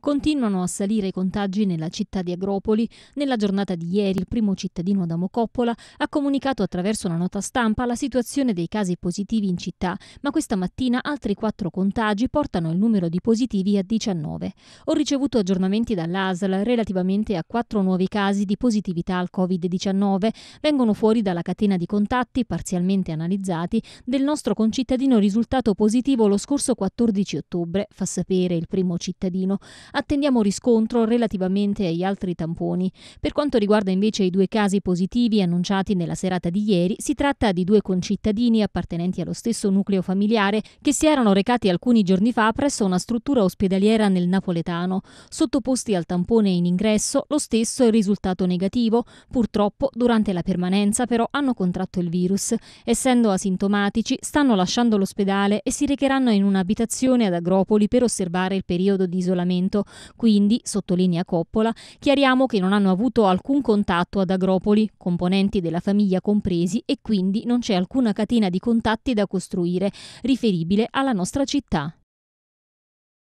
Continuano a salire i contagi nella città di Agropoli. Nella giornata di ieri il primo cittadino Adamo Coppola ha comunicato attraverso una nota stampa la situazione dei casi positivi in città, ma questa mattina altri quattro contagi portano il numero di positivi a 19. Ho ricevuto aggiornamenti dall'ASL relativamente a quattro nuovi casi di positività al Covid-19. Vengono fuori dalla catena di contatti, parzialmente analizzati, del nostro concittadino risultato positivo lo scorso 14 ottobre, fa sapere il primo cittadino attendiamo riscontro relativamente agli altri tamponi. Per quanto riguarda invece i due casi positivi annunciati nella serata di ieri, si tratta di due concittadini appartenenti allo stesso nucleo familiare che si erano recati alcuni giorni fa presso una struttura ospedaliera nel napoletano. Sottoposti al tampone in ingresso, lo stesso è risultato negativo. Purtroppo, durante la permanenza, però, hanno contratto il virus. Essendo asintomatici, stanno lasciando l'ospedale e si recheranno in un'abitazione ad Agropoli per osservare il periodo di isolamento tutto. Quindi, sottolinea Coppola, chiariamo che non hanno avuto alcun contatto ad Agropoli, componenti della famiglia compresi, e quindi non c'è alcuna catena di contatti da costruire, riferibile alla nostra città.